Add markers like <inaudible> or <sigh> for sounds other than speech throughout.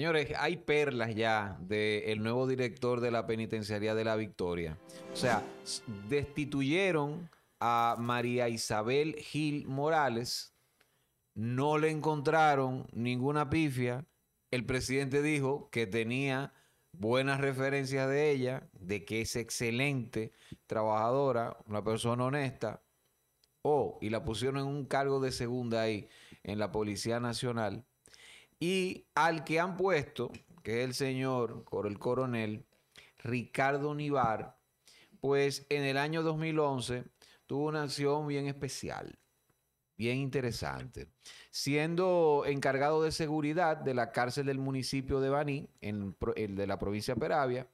Señores, hay perlas ya del nuevo director de la Penitenciaría de la Victoria. O sea, destituyeron a María Isabel Gil Morales, no le encontraron ninguna pifia. El presidente dijo que tenía buenas referencias de ella, de que es excelente trabajadora, una persona honesta. Oh, y la pusieron en un cargo de segunda ahí, en la Policía Nacional. Y al que han puesto, que es el señor, el coronel Ricardo Nivar, pues en el año 2011 tuvo una acción bien especial, bien interesante, siendo encargado de seguridad de la cárcel del municipio de Baní, en el de la provincia de Peravia.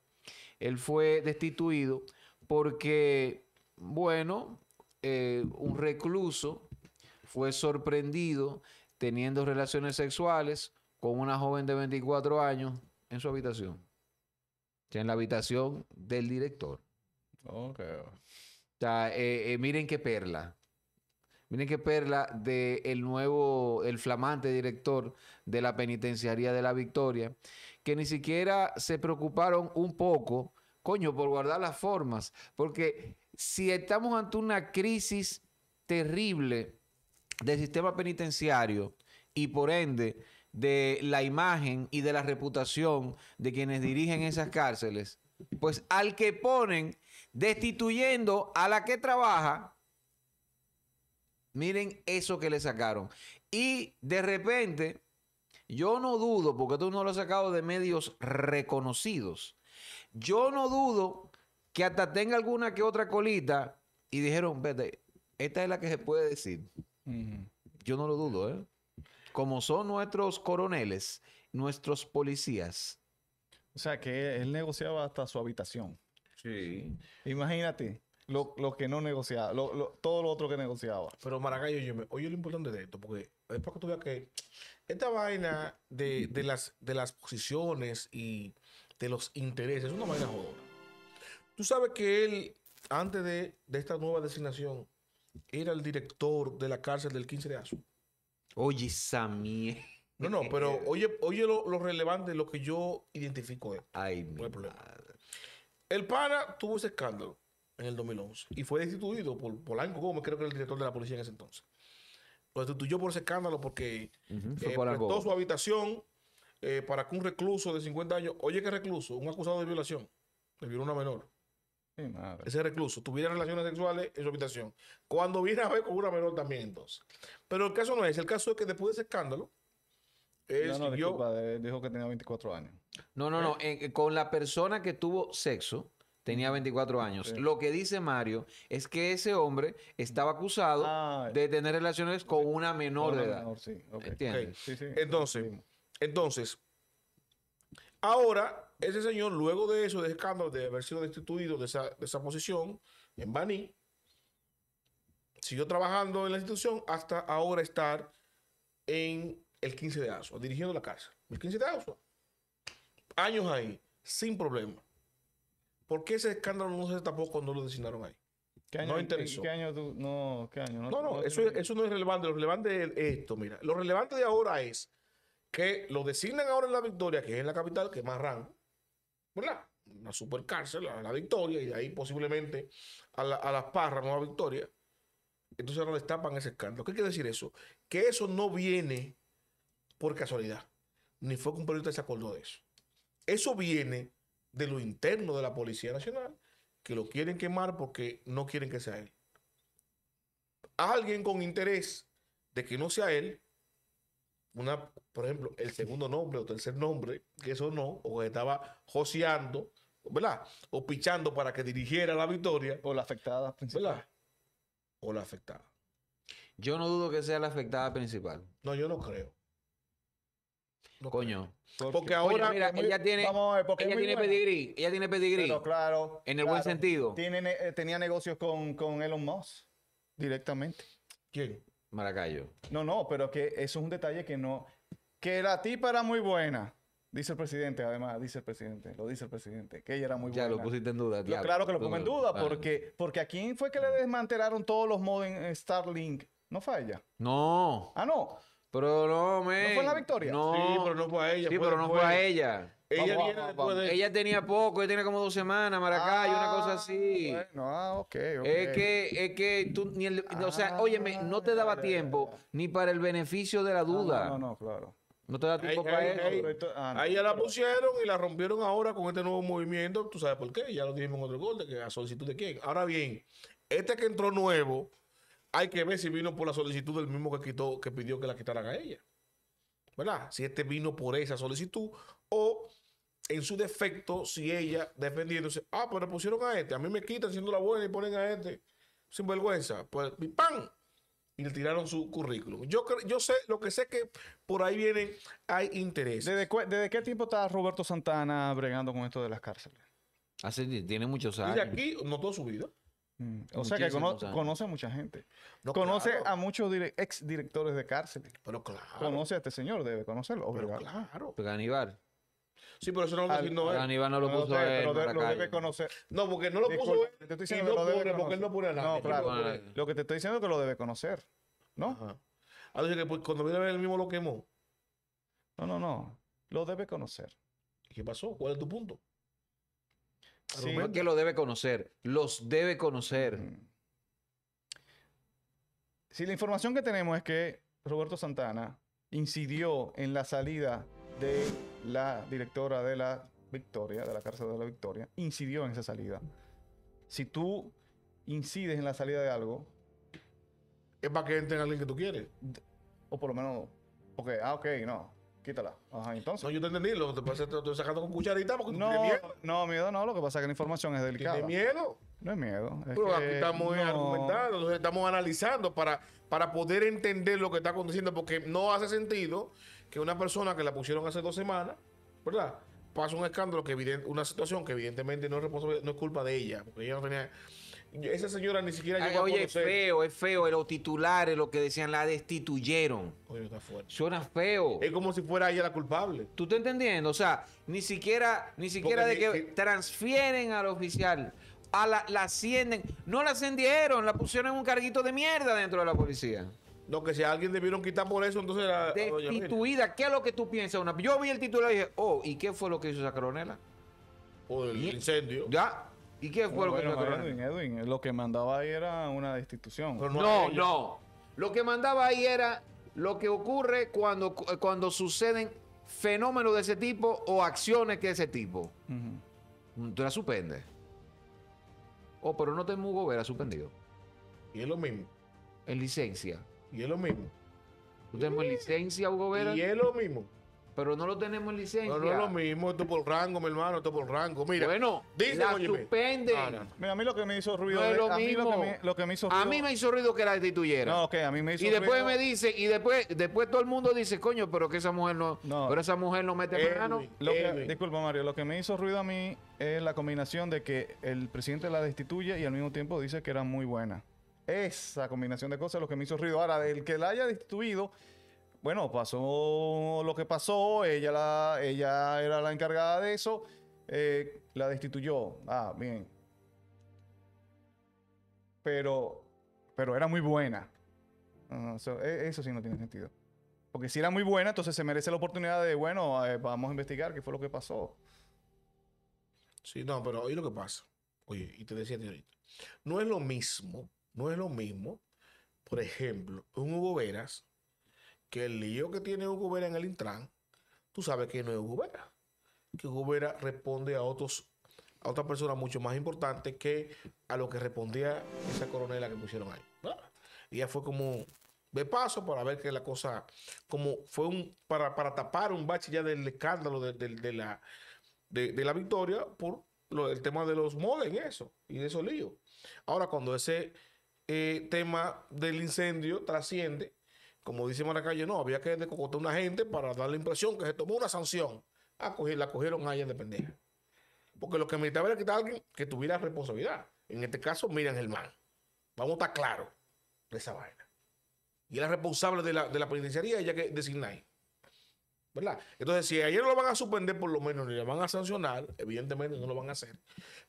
Él fue destituido porque, bueno, eh, un recluso fue sorprendido teniendo relaciones sexuales con una joven de 24 años en su habitación. en la habitación del director. Ok. O sea, eh, eh, miren qué perla. Miren qué perla del nuevo, el flamante director de la penitenciaría de la Victoria, que ni siquiera se preocuparon un poco, coño, por guardar las formas. Porque si estamos ante una crisis terrible del sistema penitenciario, y por ende de la imagen y de la reputación de quienes dirigen esas cárceles, pues al que ponen destituyendo a la que trabaja, miren eso que le sacaron. Y de repente, yo no dudo, porque tú no lo has sacado de medios reconocidos, yo no dudo que hasta tenga alguna que otra colita y dijeron, vete, esta es la que se puede decir. Yo no lo dudo, ¿eh? como son nuestros coroneles, nuestros policías. O sea, que él negociaba hasta su habitación. Sí. Imagínate. Lo, que no negociaba, todo lo otro que negociaba. Pero Maragallo, oye, lo importante de esto, porque es que tú veas que esta vaina de, las, de las posiciones y de los intereses es una vaina jodona. Tú sabes que él, antes de, de esta nueva designación, era el director de la cárcel del 15 de Azul. Oye, Samie. <laughs> No, no, pero <laughs> oye, oye lo, relevante, lo que yo identifico Ay, no El pana tuvo ese escándalo en el 2011 y fue destituido por Polanco Gómez, creo que era el director de la policía en ese entonces. Lo destituyó por ese escándalo porque eh, su habitación eh, para que un recluso de 50 años, oye, que recluso? Un acusado de violación, le violó una menor. Ese recluso tuviera relaciones sexuales en su habitación. Cuando viene a ver con una menor también, entonces. Pero el caso no es. El caso es que después de ese escándalo, es no, dijo que tenía 24 años. No, no, no. Eh. con la persona que tuvo sexo, tenía 24 años. Lo que dice Mario es que ese hombre estaba acusado ah. de tener relaciones con una menor de edad. ¿Entiendes? Entonces, entonces, ahora ese señor, luego de eso, de escándalo, de haber sido destituido de esa, esa posición en Baní, siguió trabajando en la institución hasta ahora estar en el 15 de azo dirigiendo la cárcel. El 15 de Azo. Años ahí, sin problema. ¿Por qué ese escándalo no se tapó cuando lo designaron ahí? no interesó. ¿Qué, año tú, no, No, eso, eso, no es relevante. Lo relevante es esto, mira. Lo relevante de ahora es que lo designan ahora en la victoria, que es en la capital, que es Marrán, una supercárcel, a la victoria, y de ahí posiblemente a, la, las parras, nueva victoria. Entonces no destapan ese escándalo. ¿Qué quiere decir eso? Que eso no viene por casualidad, ni fue que un periodista se acordó de eso. Eso viene de lo interno de la Policía Nacional, que lo quieren quemar porque no quieren que sea él. Alguien con interés de que no sea él, una, por ejemplo, el segundo nombre o tercer nombre, que eso no, o estaba joseando, ¿verdad? O pichando para que dirigiera la victoria. O la afectada principal. ¿verdad? O la afectada. Yo no dudo que sea la afectada principal. No, yo no creo. No Coño. Porque, ahora. mira, ella tiene, pedigrí. Ella tiene pedigrí. claro. En el buen sentido. Tiene, eh, tenía negocios con, con Elon Musk directamente. ¿Quién? Maracayo. No, no, pero que eso es un detalle que no. Que la tipa era muy buena. Dice el presidente, además, dice el presidente, lo dice el presidente, que ella era muy buena. Ya lo pusiste en duda. tío. claro que lo pongo en duda, porque, porque a quién fue que le desmantelaron todos los en Starlink. No fue ella. No. Ah, no. Pero no, me. ¿No fue la victoria? No. pero no fue a ella. Sí, pero no fue a ella. Ella, tenía poco, ella tenía como dos semanas, Maracay, una cosa ah, así. Bueno, ah, ok, okay. Es que, es que tú, ni o sea, ah, óyeme, no te daba tiempo ni para el beneficio de la ah, duda. no, no, claro. No te da tiempo para eso. ahí ya la pusieron y la rompieron ahora con este nuevo movimiento. ¿Tú sabes por qué? Ya lo dijimos en otro golpe que a solicitud de quién. Ahora bien, este que entró nuevo, hay que ver si vino por la solicitud del mismo que quitó, que pidió que la quitaran a ella. ¿Verdad? Si este vino por esa solicitud o en su defecto, si ella defendiéndose, ah, pero pusieron a este, a mí me quitan siendo la buena y ponen a este, sin vergüenza, pues ¡pam! Y le tiraron su currículum. Yo, yo sé, lo que sé es que por ahí viene, hay interés. ¿Desde, ¿Desde, qué tiempo está Roberto Santana bregando con esto de las cárceles? Hace, tiene muchos años. Y de aquí, no todo su vida. Mm, o sea que conoce a mucha gente. conoce a muchos ex directores de cárceles. Pero claro. Conoce a este señor, debe conocerlo. Pero claro. Pero Aníbal. Sí, pero eso no lo puso. No, no lo puso él. No, debe conocer. No, porque no lo puso él. no lo no eh. Lo que te estoy diciendo es que lo debe conocer. ¿No? Ah, que pues, cuando viene a ver él mismo lo quemó. No, no, no. Lo debe conocer. ¿Qué pasó? ¿Cuál es tu punto? Sí. No es que lo debe conocer. Los debe conocer. Mm. Si la información que tenemos es que Roberto Santana incidió en la salida de la directora de la Victoria, de la cárcel de la Victoria, incidió en esa salida. Si tú incides en la salida de algo... Es para que entre alguien que tú quieres. O por lo menos... Ok, ah, ok, no. Quítala. Ajá, entonces. No, yo te entendí. Lo que pasa es que te estoy sacando con cucharita porque no, tú tienes miedo. No, miedo no. Lo que pasa es que la información es delicada. De miedo? No es miedo. Es Pero aquí estamos argumentando, estamos analizando para, para poder entender lo que está aconteciendo porque no hace sentido que una persona que la pusieron hace dos semanas, ¿verdad? Pasa un escándalo, que una situación que evidentemente no es, culpa de ella, porque ella no Esa señora ni siquiera oye, es feo, es feo. Los titulares, lo que decían, la destituyeron. Oye, está fuerte. Suena feo. Es como si fuera ella la culpable. ¿Tú te entendiendo? O sea, ni siquiera, ni siquiera de que, transfieren al oficial. A la, la ascienden. No la ascendieron, la pusieron en un carguito de mierda dentro de la policía. No, que si alguien debieron quitar por eso, entonces la. Destituida, ¿qué es lo que tú piensas? Una... Yo vi el titular y dije, oh, ¿y qué fue lo que hizo esa o el incendio. Ya. ¿Y qué fue lo que hizo Edwin, Edwin, lo que mandaba ahí era una destitución. no, no, Lo que mandaba ahí era lo que ocurre cuando, cuando suceden fenómenos de ese tipo o acciones que de ese tipo. Tú la suspendes. Oh, pero no te mugo, era suspendido. Y es lo mismo. En licencia. Y es lo mismo. tenemos licencia, Hugo Vera? Y es lo mismo. Pero no lo tenemos licencia. No, no es lo mismo, esto por rango, mi hermano, esto por rango. Mira, bueno, dice, la ah, Mira, a mí lo que me hizo ruido. A mí que me, hizo ruido. que la destituyera. No, ok, a mí me hizo ruido. Y después me dice, y después, después todo el mundo dice, coño, pero que esa mujer no, no. pero esa mujer no mete el, mano. Lo disculpa, Mario, lo que me hizo ruido a mí es la combinación de que el presidente la destituye y al mismo tiempo dice que era muy buena. Esa combinación de cosas lo que me hizo ruido. Ahora, del que la haya destituido, bueno, pasó lo que pasó, ella, la, ella era la encargada de eso, eh, la destituyó. Ah, bien. Pero, pero era muy buena. E, eso sí no tiene sentido. Porque si era muy buena, entonces se merece la oportunidad de, bueno, eh, vamos a investigar qué fue lo que pasó. Sí, no, pero hoy lo que pasa, oye, y te decía ahorita, no es lo mismo no es lo mismo, por ejemplo, un Hugo Veras, que el lío que tiene Hugo Veras en el Intran, tú sabes que no es Hugo Veras. Que Hugo Veras responde a otros a otra persona mucho más importante que a lo que respondía esa coronela que pusieron ahí. Y ya fue como de paso para ver que la cosa, como fue un, para, tapar un bache ya del escándalo de, la, de, la victoria por el tema de los y eso, y de esos líos. Ahora, cuando ese eh, tema del incendio trasciende, como dice Maracayo, no, había que decocotar a una gente para dar la impresión que se tomó una sanción. a ah, la cogieron a ella de pendeja. Porque lo que necesitaba era quitar a alguien que tuviera responsabilidad. En este caso, el Germán. Vamos a estar claros de esa vaina. Y era responsable de la, penitenciaría, ella que designáis. ¿Verdad? Entonces, si ayer no lo van a suspender, por lo menos, ni le van a sancionar, evidentemente no lo van a hacer,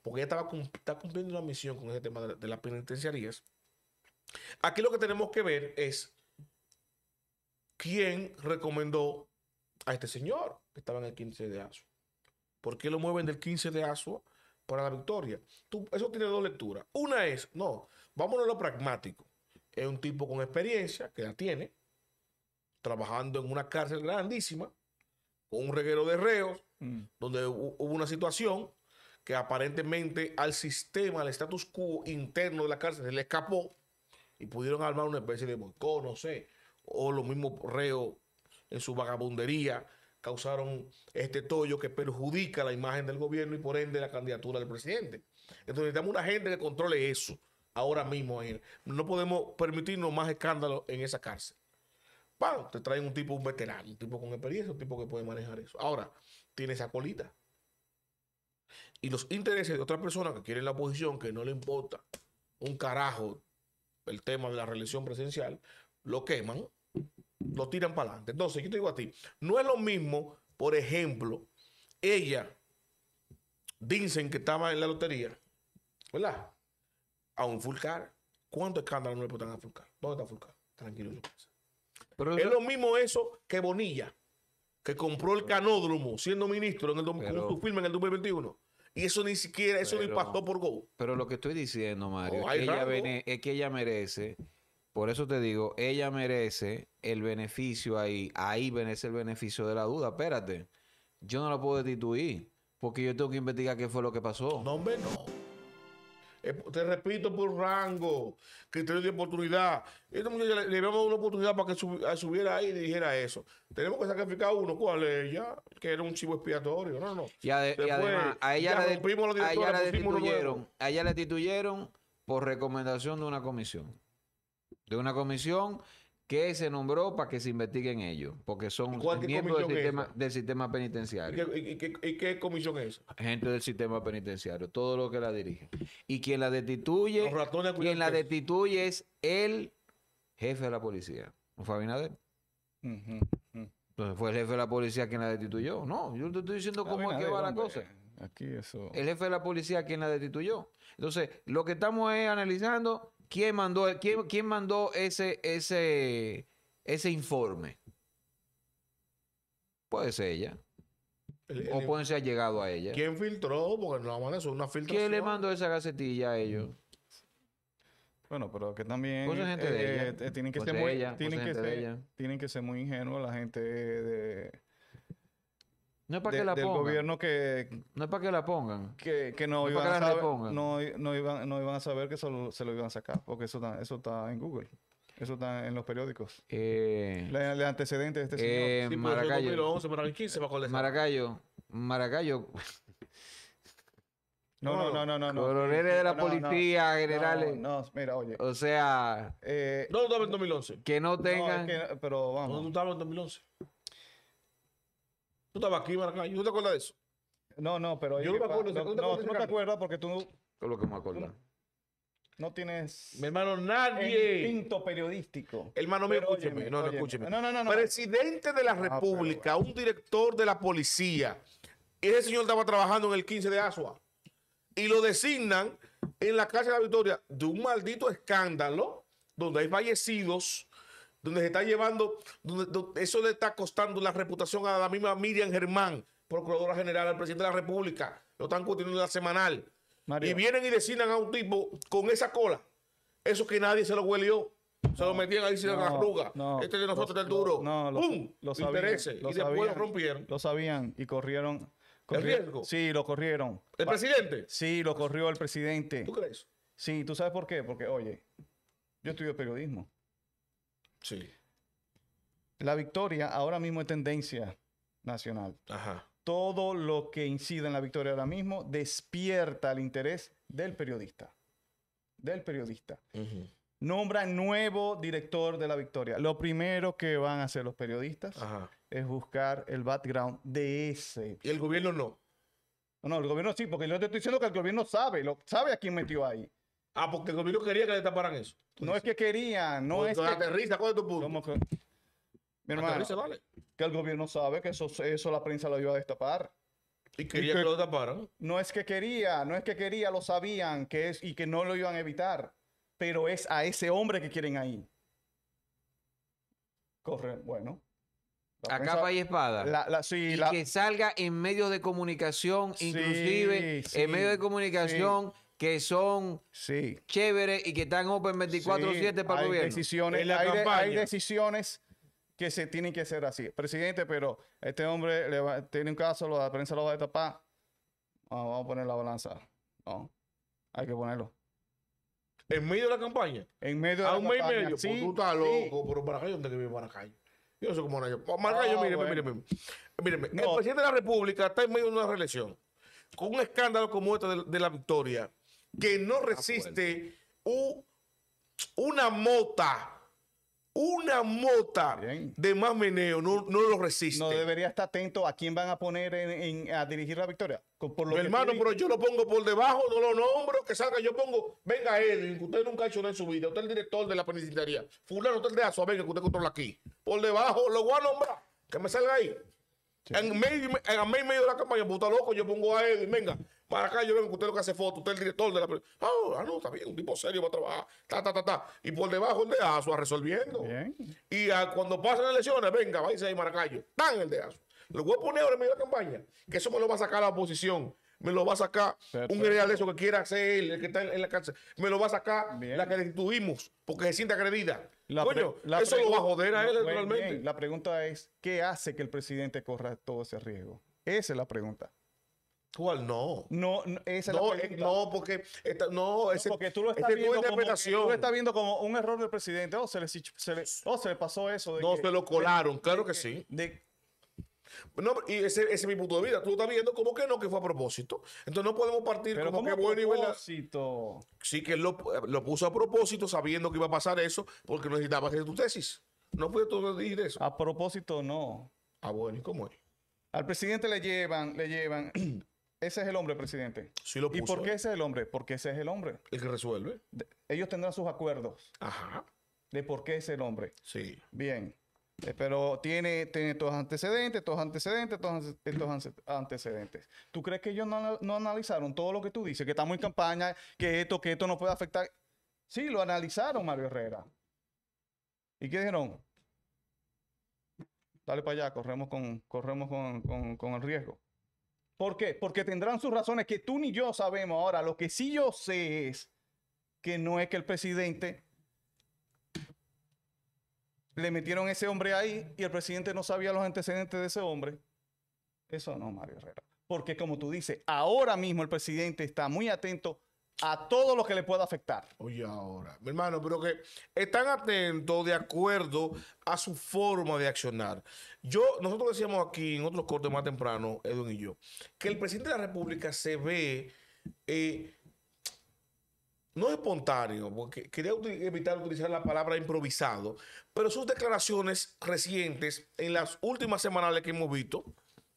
porque ella estaba, está cumpliendo una misión con ese tema de, de las penitenciarías. Aquí lo que tenemos que ver es quién recomendó a este señor que estaba en el 15 de Asua. ¿Por qué lo mueven del 15 de Asua para la victoria? eso tiene dos lecturas. Una es, no, vámonos a lo pragmático. Es un tipo con experiencia, que la tiene, trabajando en una cárcel grandísima, con un reguero de reos, mm. donde hubo una situación que aparentemente al sistema, al status quo interno de la cárcel, se le escapó y pudieron armar una especie de boicot, no sé, o los mismos reos en su vagabundería causaron este tollo que perjudica la imagen del gobierno y por ende la candidatura del presidente. Entonces necesitamos una gente que controle eso ahora mismo. No podemos permitirnos más escándalos en esa cárcel. Bueno, te traen un tipo, un veterano, un tipo con experiencia, un tipo que puede manejar eso. Ahora, tiene esa colita. Y los intereses de otras personas que quieren la oposición, que no le importa un carajo el tema de la reelección presidencial, lo queman, lo tiran para adelante. Entonces, yo te digo a ti, no es lo mismo, por ejemplo, ella, dicen que estaba en la lotería, ¿verdad? A un Fulcar. cuánto escándalo no le botan a Fulcar? ¿Dónde está Fulcar? Tranquilo Pero es lo mismo eso que Bonilla, que compró el canódromo siendo ministro en el, en el 2021 y eso ni siquiera, eso no impactó por Go. Pero lo que estoy diciendo, Mario, oh, es, que ella es que ella merece, por eso te digo, ella merece el beneficio ahí, ahí merece el beneficio de la duda. Espérate, yo no la puedo destituir porque yo tengo que investigar qué fue lo que pasó. No, hombre, no. Eh, te repito, por rango, criterio de oportunidad. le, una oportunidad para que subiera ahí y dijera eso. Tenemos que sacrificar uno. ¿Cuál es eh, ella? Que era un chivo expiatorio. No, no. Y, además, a ella, le, a A ella le destituyeron por recomendación de una comisión. De una comisión que se nombró para que se investiguen ellos, porque son miembros del sistema, penitenciario. ¿Y qué, comisión es? Gente del sistema penitenciario, todo lo que la dirige. Y quien la destituye, quien la destituye es el jefe de la policía, fue Abinader. Entonces fue el jefe de la policía quien la destituyó. No, yo te estoy diciendo cómo es que va la cosa. Aquí eso. El jefe de la policía quien la destituyó. Entonces, lo que estamos es analizando ¿Quién mandó, quién, mandó ese, ese, ese informe? Puede ser ella. o pueden ser llegado a ella. ¿Quién filtró? Porque no una ¿Quién le mandó esa gacetilla a ellos? Bueno, pero que también tienen que ser muy ingenuos la gente de no es para que la del gobierno que... No es para que la pongan. Que, que no, iban a saber, no, no, iban, no iban a saber que lo se lo iban a sacar, porque eso está, eso está en Google. Eso está en los periódicos. Eh, la, el antecedente de este eh, señor. Sí, Maracayo. 2011, para Maracayo. Maracayo. No, no, no, no, no. no Coroneles de la policía, generales. No, mira, oye. O sea. Eh, no, no en 2011. Que no tengan. Es que, pero vamos. No, no en 2011. Estaba aquí, ¿y ¿Tú te acuerdas de eso? No, no, pero... Yo no me acuerdo. No, te acuerdas porque tú... No tienes. Mi hermano, nadie. El periodístico. Hermano mío, escúcheme. no, no, No, no, Presidente de la República, un director de la policía. Ese señor estaba trabajando en el 15 de Asua. Y lo designan en la Casa de la Victoria de un maldito escándalo donde hay fallecidos donde se está llevando, eso le está costando la reputación a la misma Miriam Germán, procuradora general al presidente de la República. Lo están en la semanal. Y vienen y designan a un tipo con esa cola. Eso que nadie se lo hueleó. Se lo metían ahí sin la arruga. este de nosotros es duro. No, lo, ¡Pum! y después lo rompieron. Lo sabían y corrieron. ¿El riesgo? Sí, lo corrieron. ¿El presidente? Sí, lo corrió el presidente. ¿Tú crees? Sí, ¿tú sabes por qué? Porque, oye, yo estudio periodismo. Sí. La victoria ahora mismo es tendencia nacional. Todo lo que incide en la victoria ahora mismo despierta el interés del periodista. Del periodista. Nombra nuevo director de la victoria. Lo primero que van a hacer los periodistas es buscar el background de ese. ¿Y el gobierno no? No, el gobierno sí, porque yo te estoy diciendo que el gobierno sabe, lo, sabe a quién metió ahí. Ah, porque el gobierno quería que le taparan eso. No es que quería, no es que... Aterriza, ¿cuál es tu punto? que? Mi hermano, que el gobierno sabe que eso, eso la prensa lo iba a destapar. Y quería que, lo taparan. No es que quería, no es que quería, lo sabían que es, y que no lo iban a evitar. Pero es a ese hombre que quieren ahí. Corre, bueno. A capa y espada. y que salga en medios de comunicación, inclusive en medios de comunicación que son sí. chéveres y que están open 24-7 para el gobierno. Decisiones, la hay, hay decisiones que se tienen que hacer así. Presidente, pero este hombre tiene un caso, la prensa lo va a tapar. Ah, vamos, a poner la balanza. No, hay que ponerlo. ¿En medio de la campaña? En medio de la campaña. A un mes y medio. Sí, pues tú estás loco, pero Maracayo, ¿dónde que vive Maracayo? Yo no sé cómo pues Maracayo. Ah, mire, míreme, míreme. Míreme, el presidente de la República está en medio de una reelección. Con un escándalo como este de la victoria que no ah, resiste una mota una mota de más meneo no, lo resiste. No debería estar atento a quién van a poner a dirigir la victoria. Por hermano, pero yo lo pongo por debajo, no lo nombro, que salga, yo pongo, venga él, que usted nunca ha hecho nada en su vida, usted es el director de la penitenciaría, fulano, usted es de aso, venga, que usted controla aquí. Por debajo, lo voy a nombrar, que me salga ahí. En, medio, en medio de la campaña, puta pues, loco, yo pongo a él, venga, Maracayo, acá yo vengo que usted lo que hace foto, usted es el director de la ah, ah, no, está bien, un tipo serio va a trabajar. Ta, ta, ta, ta. Y por debajo el de está resolviendo. Y cuando pasen las elecciones, venga, va a irse ahí Maracayo. Tan el de Azo! Lo voy a poner ahora en medio de la campaña. Que eso me lo va a sacar la oposición. Me lo va a sacar un general de eso que quiera hacer él, el que está en, la cárcel. Me lo va a sacar la que destituimos porque se siente agredida. eso lo va a joder a él realmente. La pregunta es, ¿qué hace que el presidente corra todo ese riesgo? Esa es la pregunta no. No, no esa eh, no, no, porque no, ese, porque tú lo estás viendo como un error del presidente. Oh, se le, se oh, pasó eso. no, se lo colaron, claro que sí. no, y ese, es mi punto de vida. Tú estás viendo como que no, que fue a propósito. Entonces no podemos partir como que bueno y verdad. Sí, que lo, puso a propósito sabiendo que iba a pasar eso porque necesitaba hacer tu tesis. No puede todo decir eso. A propósito, no. Ah, bueno, ¿y cómo es? Al presidente le llevan, le llevan <clears throat> Ese es el hombre, presidente. Sí lo puso. ¿Y por qué ese es el hombre? Porque ese es el hombre. El que resuelve. ellos tendrán sus acuerdos. Ajá. De por qué es el hombre. Sí. Bien. Eh, pero tiene, tiene todos antecedentes, todos antecedentes, todos, eh, todos antecedentes. ¿Tú crees que ellos no, analizaron todo lo que tú dices? Que estamos en campaña, que esto, que esto no puede afectar. Sí, lo analizaron, Mario Herrera. ¿Y qué dijeron? Dale para allá, corremos con, corremos con el riesgo. ¿Por qué? Porque tendrán sus razones que tú ni yo sabemos. Ahora, lo que sí yo sé es que no es que el presidente le metieron ese hombre ahí y el presidente no sabía los antecedentes de ese hombre. Eso no, Mario Herrera. Porque como tú dices, ahora mismo el presidente está muy atento a todo lo que le pueda afectar. Oye, ahora, mi hermano, pero que están atentos de acuerdo a su forma de accionar. Yo, nosotros decíamos aquí en otros cortes más temprano, Edwin y yo, que el presidente de la República se ve eh, no espontáneo, porque quería evitar utilizar la palabra improvisado, pero sus declaraciones recientes en las últimas semanales que hemos visto,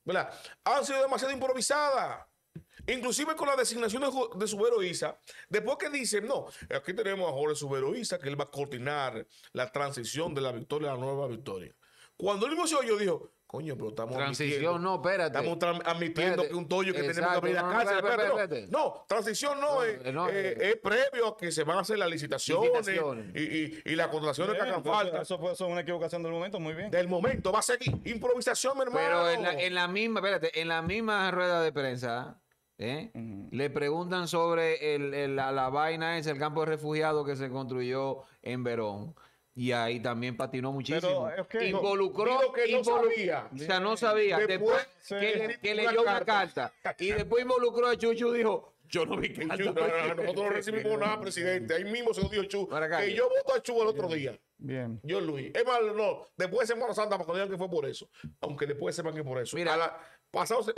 ¿verdad? Han sido demasiado improvisadas. Inclusive con la designación de, Subero Isa, después que dicen, no, aquí tenemos a Jorge Subero Isa, que él va a coordinar la transición de la victoria a la nueva victoria. Cuando él se oyó, dijo, coño, pero estamos Transición no, espérate. Estamos admitiendo que un toyo que tenemos que abrir la cárcel. No, espérate, no. transición no, es, eh, eh, eh, es, previo a que se van a hacer las licitaciones, Y, las contrataciones que hagan pues falta. Eso fue una equivocación del momento, muy bien. Del momento, va a seguir improvisación, mi hermano. Pero en en la misma, espérate, en la misma rueda de prensa ¿Eh? Le preguntan sobre la, vaina es el campo de refugiados que se construyó en Verón. Y ahí también patinó muchísimo. que involucró. No, sabía. O sea, no sabía. Después, que, le, dio leyó carta. Y después involucró a Chuchu dijo: yo no vi que nosotros no recibimos nada, presidente. Ahí mismo se lo dio Chu. Que yo voto a Chu el otro día. Bien. Yo, Luis. Es más, no. Después de Semana Santa, para que digan que fue por eso. Aunque después sepan que por eso. Mira. pasado, es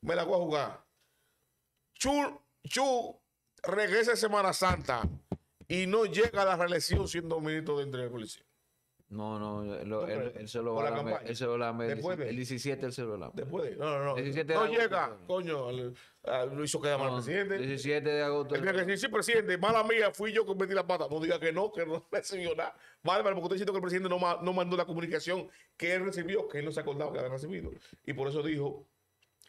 me la voy a jugar. Chu, Chu regresa a Semana Santa y no llega a la reelección siendo ministro de Interior y Policía. No, no, él, se lo va a la, él Después de, el 17 él se lo va Después de, no, no, no. 17 no llega, coño, lo hizo que no, al presidente. 17 de agosto. El que sí, presidente, mala mía, fui yo que metí la pata. No diga que no, que no <laughs> recibió nada. Vale, porque usted diciendo que el presidente no, no mandó la comunicación que él recibió, que él no se acordaba que había recibido. Y por eso dijo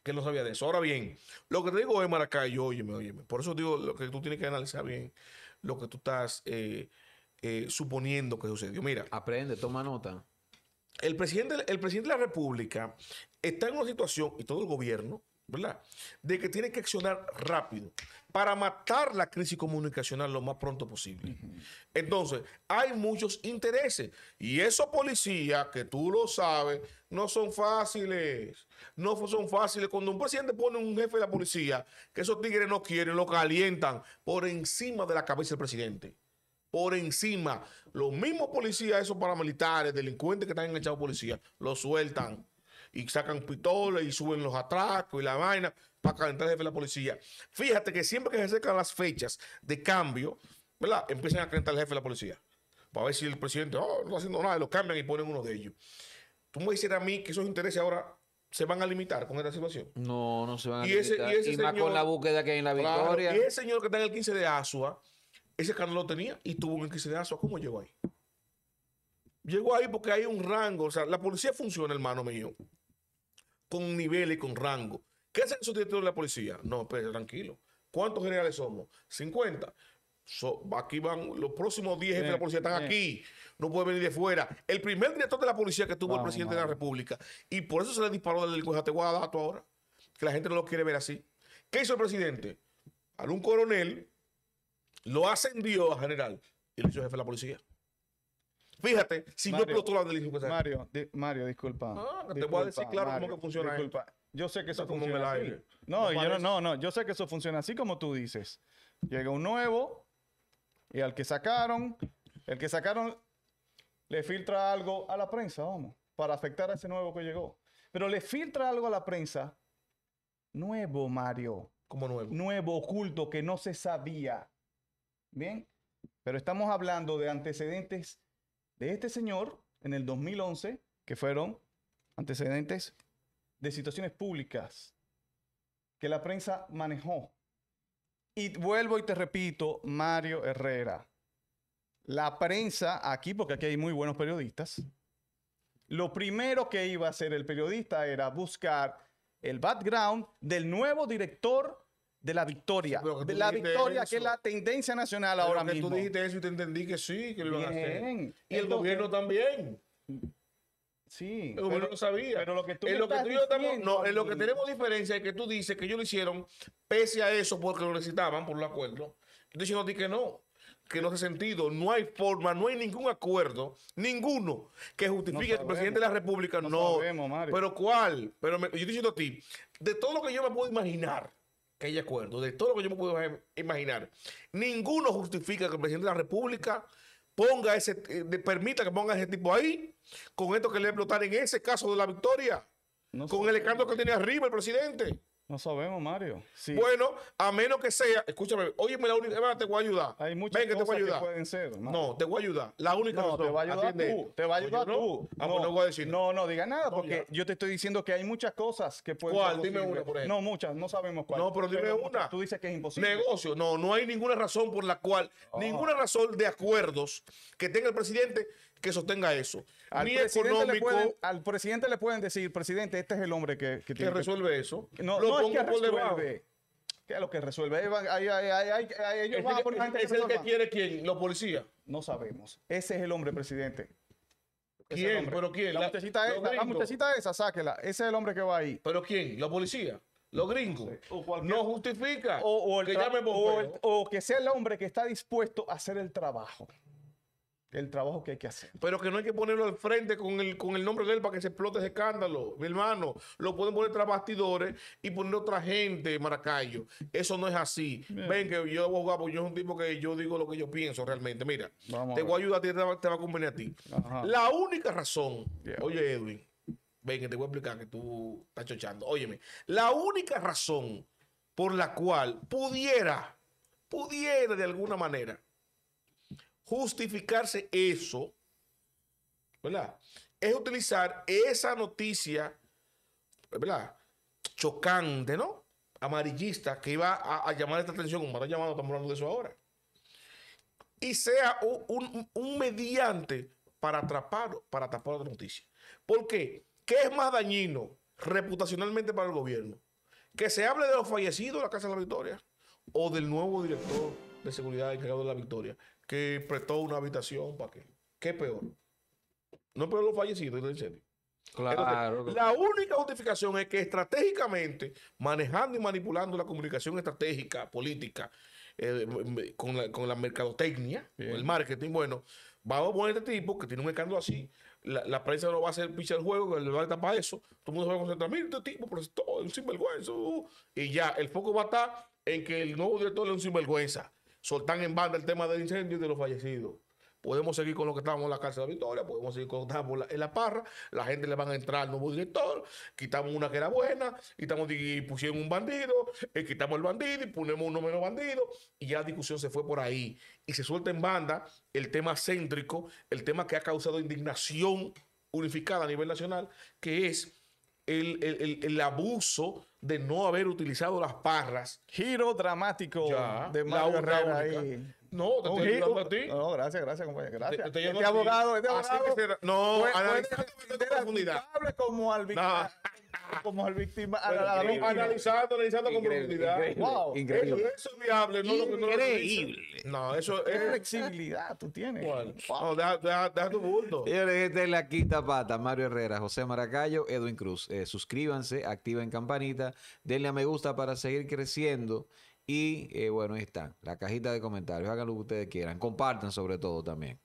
que no sabía de eso. Ahora bien, lo que te digo es Maracayo, óyeme, óyeme. Por eso digo lo que tú tienes que analizar bien, lo que tú estás eh, eh, suponiendo que sucedió. Mira. Aprende, toma nota. El presidente, el presidente de la República está en una situación, y todo el gobierno, ¿verdad? De que tiene que accionar rápido para matar la crisis comunicacional lo más pronto posible. Entonces, hay muchos intereses y esos policías, que tú lo sabes, no son fáciles. No son fáciles. Cuando un presidente pone un jefe de la policía, que esos tigres no quieren, lo calientan por encima de la cabeza del presidente. Por encima. Los mismos policías, esos paramilitares, delincuentes que están el a policía, lo sueltan y sacan pistolas y suben los atracos y la vaina para calentar el jefe de la policía. Fíjate que siempre que se acercan las fechas de cambio, ¿verdad? Empiezan a calentar el jefe de la policía para ver si el presidente oh, no está haciendo nada, lo cambian y ponen uno de ellos. Tú me dices a mí que esos intereses ahora se van a limitar con esta situación. No, no se van a limitar. Y, más con la búsqueda que hay en la victoria. y ese señor que está en el 15 de Asua, ese canal lo tenía y tuvo en el 15 de Asua. ¿Cómo llegó ahí? Llegó ahí porque hay un rango. O sea, la policía funciona, hermano mío, con nivel y con rango. ¿Qué es el subdirector de la policía? No, pero pues, tranquilo. ¿Cuántos generales somos? 50. aquí van los próximos 10 jefes de la policía, están aquí, no puede venir de fuera. El primer director de la policía que tuvo el presidente de la República, y por eso se le disparó del delincuente. Te voy a ahora, que la gente no lo quiere ver así. ¿Qué hizo el presidente? A un coronel lo ascendió a general y lo hizo jefe de la policía. Fíjate, si no explotó la delincuencia. Pues, Mario, Mario, disculpa. No, te voy a decir claro cómo funciona. Disculpa. Yo sé que eso funciona así. No, no, no, yo sé que eso funciona así como tú dices. Llega un nuevo y al que sacaron, el que sacaron le filtra algo a la prensa, vamos, para afectar a ese nuevo que llegó. Pero le filtra algo a la prensa nuevo, Mario. Como nuevo? Nuevo, oculto, que no se sabía. Bien, pero estamos hablando de antecedentes de este señor en el 2011, que fueron antecedentes de situaciones públicas que la prensa manejó. Y vuelvo y te repito, Mario Herrera, la prensa aquí, porque aquí hay muy buenos periodistas, lo primero que iba a hacer el periodista era buscar el background del nuevo director de la victoria. de la victoria, que es la tendencia nacional ahora que Tú dijiste eso y te entendí que sí, que lo iban a hacer. Y el gobierno también. Sí. El gobierno lo sabía. Pero lo que tú, en lo que no, en lo que tenemos diferencia es que tú dices que ellos lo hicieron pese a eso porque lo necesitaban por el acuerdo. Yo diciendo a ti que no que no hace sentido, no hay forma, no hay ningún acuerdo, ninguno que justifique al el presidente de la República, no. no. Sabemos, pero cuál, pero yo estoy diciendo a ti, de todo lo que yo me puedo imaginar, que hay acuerdo, de todo lo que yo me puedo imaginar. Ninguno justifica que el presidente de la República ponga ese, eh, permita que ponga ese tipo ahí, con esto que le explotar en ese caso de la victoria, con el escándalo que tenía arriba el presidente. No sabemos, Mario. Bueno, a menos que sea, escúchame, oye, la única, te voy a ayudar. Hay muchas Ven, que cosas te ayudar. que pueden ser. No, te voy a ayudar. La única no, te va a ayudar tú. Te va a ayudar no, tú. Ah, pues no, no, voy a decir. No, no diga nada, porque yo te estoy diciendo que hay muchas cosas que pueden ¿Cuál? Dime una, por ejemplo. No, muchas, no sabemos cuál. No, pero dime una. Tú dices que es imposible. Negocio. No, no hay ninguna razón por la cual, oh. ninguna razón de acuerdos que tenga el presidente que sostenga eso. Al presidente le pueden, al presidente le pueden decir, presidente, este es el hombre que, que, resuelve eso. No, lo no pongo es que ¿Qué es lo que resuelve? ¿Es el que quiere quién? ¿Los policías? No sabemos. Ese es el hombre, presidente. ¿Quién? ¿Pero quién? La, la esa, esa, sáquela. Ese es el hombre que va ahí. ¿Pero quién? ¿Los policías? Los gringos. No, no justifica o, el que o, el, o que sea el hombre que está dispuesto a hacer el trabajo el trabajo que hay que hacer. Pero que no hay que ponerlo al frente con el, nombre de él para que se explote ese escándalo, mi hermano. Lo pueden poner tras bastidores y poner otra gente, Maracayo. Eso no es así. Ven que yo abogado, yo soy un tipo que yo digo lo que yo pienso realmente. Mira, te voy a ayudar a ti, te va, a convenir a ti. La única razón, oye Edwin, ven que te voy a explicar que tú estás chochando. Óyeme, la única razón por la cual pudiera, pudiera de alguna manera justificarse eso, ¿verdad? Es utilizar esa noticia, ¿verdad? Chocante, ¿no? Amarillista que iba a, llamar esta atención, como está llamado, estamos hablando de eso ahora. Y sea un, mediante para atrapar, para tapar otra noticia. ¿Por qué? ¿Qué es más dañino reputacionalmente para el gobierno? Que se hable de los fallecidos de la Casa de la Victoria o del nuevo director de seguridad encargado de la Victoria que prestó una habitación para qué. ¿Qué peor? No es peor los fallecidos en serio. Claro. la única justificación es que estratégicamente, manejando y manipulando la comunicación estratégica, política, eh, con, la, mercadotecnia, con el marketing, bueno, vamos a poner este tipo que tiene un escándalo así, la, prensa no va a hacer pichar el juego, le va a para eso, todo el mundo se va a concentrar, mira este tipo, pero es todo un sinvergüenza, uh", y ya, el foco va a estar en que el nuevo director es un sinvergüenza. Soltan en banda el tema del incendio y de los fallecidos. Podemos seguir con lo que estábamos en la cárcel de Victoria, podemos seguir con lo que estábamos en la parra, la gente le van a entrar al nuevo director, quitamos una que era buena, quitamos y pusieron un bandido, eh, quitamos el bandido y ponemos uno menos bandido, y ya la discusión se fue por ahí. Y se suelta en banda el tema céntrico, el tema que ha causado indignación unificada a nivel nacional, que es el, abuso de no haber utilizado las parras. Giro dramático de Mario la, no, te estoy ayudando oh, a ti. No, gracias, gracias, compañero. Gracias. Te, te este abogado, este ah, abogado. que pues, No, con profundidad. Como al víctima, Como al víctima. analizando, analizando con profundidad. wow. Increíble. Eso es viable, no lo que Increíble. No, eso es. Qué flexibilidad tú tienes. Wow. No, deja, deja, deja tu bulto. Señores, esta es la quinta pata. Mario Herrera, José Maracayo, Edwin Cruz. Eh, suscríbanse, activen campanita, denle a me gusta para seguir creciendo. Y eh, bueno, ahí está, la cajita de comentarios. Hagan lo que ustedes quieran. Compartan sobre todo también.